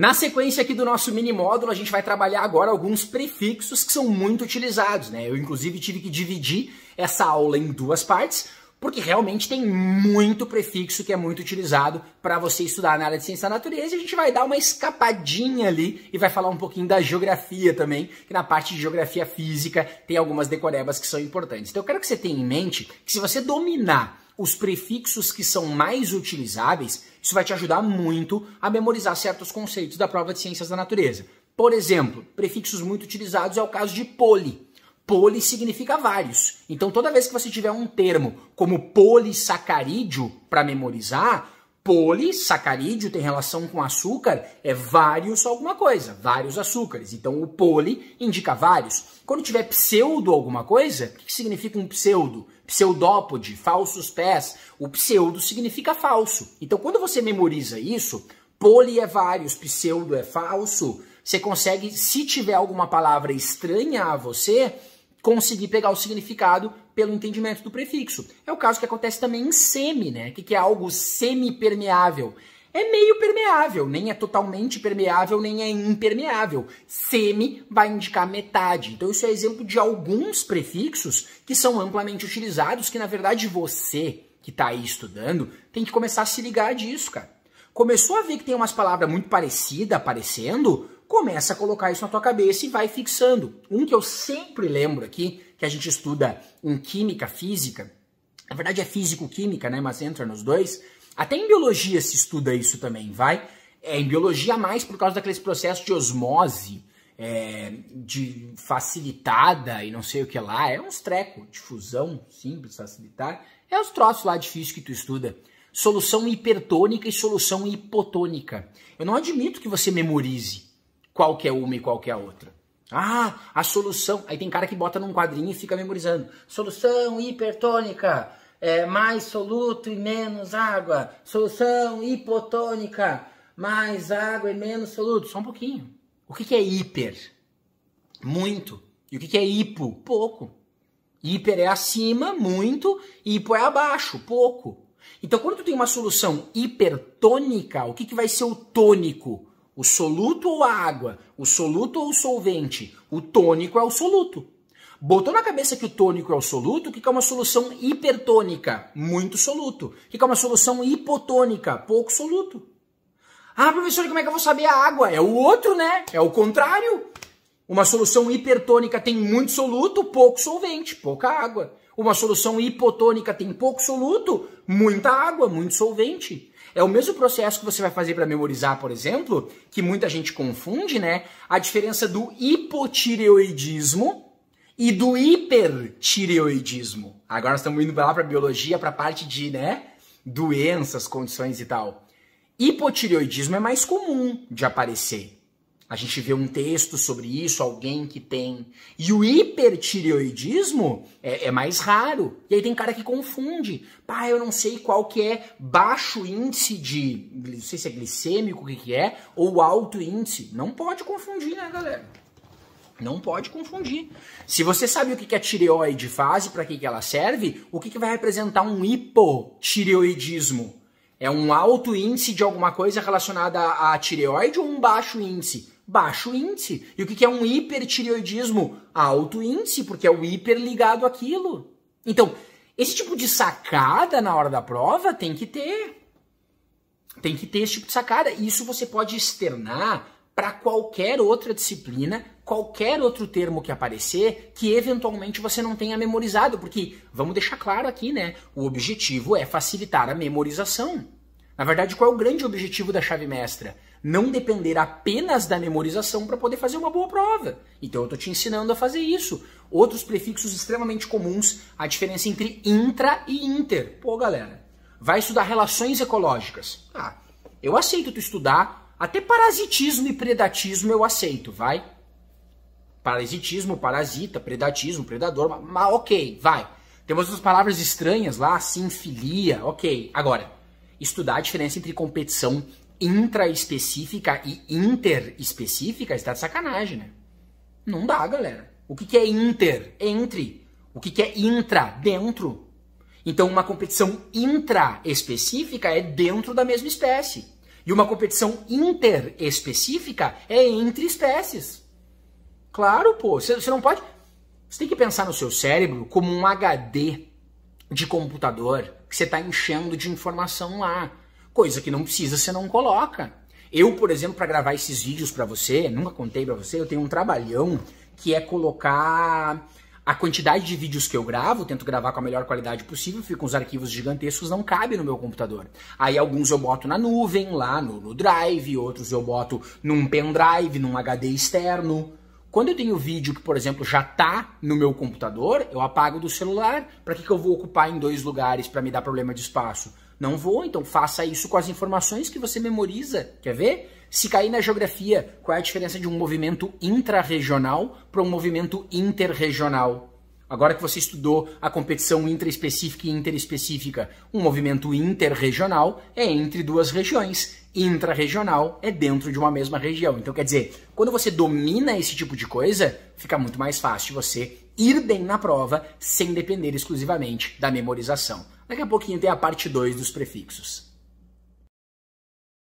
Na sequência aqui do nosso mini módulo, a gente vai trabalhar agora alguns prefixos que são muito utilizados, né? Eu inclusive tive que dividir essa aula em duas partes, porque realmente tem muito prefixo que é muito utilizado para você estudar na área de ciência da natureza. E a gente vai dar uma escapadinha ali e vai falar um pouquinho da geografia também, que na parte de geografia física tem algumas decorebas que são importantes. Então eu quero que você tenha em mente que se você dominar os prefixos que são mais utilizáveis, isso vai te ajudar muito a memorizar certos conceitos da prova de ciências da natureza. Por exemplo, prefixos muito utilizados é o caso de poli. Poli significa vários. Então, toda vez que você tiver um termo como polissacarídeo para memorizar, Polissacarídeo tem relação com açúcar, é vários alguma coisa, vários açúcares. Então o poli indica vários. Quando tiver pseudo alguma coisa, o que significa um pseudo? Pseudópode, falsos pés. O pseudo significa falso. Então quando você memoriza isso, poli é vários, pseudo é falso, você consegue, se tiver alguma palavra estranha a você, conseguir pegar o significado pelo entendimento do prefixo. É o caso que acontece também em semi, né? Que, que é algo semi-permeável. É meio permeável, nem é totalmente permeável, nem é impermeável. Semi vai indicar metade. Então, isso é exemplo de alguns prefixos que são amplamente utilizados, que na verdade você que está aí estudando tem que começar a se ligar disso, cara. Começou a ver que tem umas palavras muito parecidas aparecendo? começa a colocar isso na tua cabeça e vai fixando. Um que eu sempre lembro aqui, que a gente estuda em química física, na verdade é físico-química, né, mas entra nos dois, até em biologia se estuda isso também, vai? É, em biologia mais por causa daqueles processos de osmose, é, de facilitada e não sei o que lá, é uns treco, difusão simples, facilitar, é os troços lá difíceis que tu estuda. Solução hipertônica e solução hipotônica. Eu não admito que você memorize qual é uma e qual é a outra. Ah, a solução. Aí tem cara que bota num quadrinho e fica memorizando. Solução hipertônica é mais soluto e menos água. Solução hipotônica, mais água e menos soluto. Só um pouquinho. O que, que é hiper? Muito. E o que, que é hipo? Pouco. Hiper é acima, muito. Hipo é abaixo, pouco. Então, quando tu tem uma solução hipertônica, o que, que vai ser o tônico? O soluto ou a água, o soluto ou o solvente, o tônico é o soluto. Botou na cabeça que o tônico é o soluto, o que é uma solução hipertônica, muito soluto. O que é uma solução hipotônica, pouco soluto. Ah, professor, como é que eu vou saber a água? É o outro, né? É o contrário. Uma solução hipertônica tem muito soluto, pouco solvente, pouca água. Uma solução hipotônica tem pouco soluto, muita água, muito solvente. É o mesmo processo que você vai fazer para memorizar, por exemplo, que muita gente confunde, né? A diferença do hipotireoidismo e do hipertireoidismo. Agora nós estamos indo lá para biologia, para a parte de, né, doenças, condições e tal. Hipotireoidismo é mais comum de aparecer. A gente vê um texto sobre isso, alguém que tem. E o hipertireoidismo é, é, mais raro. E aí tem cara que confunde. Pá, eu não sei qual que é baixo índice de. Não sei se é glicêmico, o que, que é, ou alto índice. Não pode confundir, né, galera? Não pode confundir. Se você sabe o que, que a tireoide faz e para que, que ela serve, o que, que vai representar um hipotireoidismo? É um alto índice de alguma coisa relacionada à tireoide ou um baixo índice? baixo índice. E o que é um hipertireoidismo? Alto índice, porque é o hiper ligado àquilo. Então, esse tipo de sacada na hora da prova tem que ter. Tem que ter esse tipo de sacada. E isso você pode externar para qualquer outra disciplina, qualquer outro termo que aparecer, que eventualmente você não tenha memorizado. Porque, vamos deixar claro aqui, né? O objetivo é facilitar a memorização. Na verdade, qual é o grande objetivo da chave mestra? não depender apenas da memorização para poder fazer uma boa prova. Então eu estou te ensinando a fazer isso. Outros prefixos extremamente comuns, a diferença entre intra e inter. Pô, galera, vai estudar relações ecológicas. Ah, eu aceito tu estudar, até parasitismo e predatismo eu aceito, vai. Parasitismo, parasita, predatismo, predador, mas ok, vai. Temos outras palavras estranhas lá, assim, filia, ok. Agora, estudar a diferença entre competição Intra específica e inter específica está de sacanagem, né? Não dá, galera. O que, que é inter? Entre. O que, que é intra? Dentro. Então, uma competição intra específica é dentro da mesma espécie. E uma competição inter específica é entre espécies. Claro, pô. Você não pode. Você tem que pensar no seu cérebro como um HD de computador que você está enchendo de informação lá coisa que não precisa você não coloca. Eu, por exemplo, para gravar esses vídeos para você, nunca contei para você, eu tenho um trabalhão que é colocar a quantidade de vídeos que eu gravo, tento gravar com a melhor qualidade possível, com os arquivos gigantescos, não cabe no meu computador. Aí alguns eu boto na nuvem, lá no, no drive, outros eu boto num pendrive, num HD externo. Quando eu tenho vídeo que, por exemplo, já está no meu computador, eu apago do celular. Para que, que eu vou ocupar em dois lugares para me dar problema de espaço? Não vou, então faça isso com as informações que você memoriza. Quer ver? Se cair na geografia, qual é a diferença de um movimento intrarregional para um movimento interregional? Agora que você estudou a competição intraespecífica e interespecífica, um movimento interregional é entre duas regiões, intrarregional é dentro de uma mesma região. Então, quer dizer, quando você domina esse tipo de coisa, fica muito mais fácil você ir bem na prova sem depender exclusivamente da memorização. Daqui a pouquinho tem a parte 2 dos prefixos.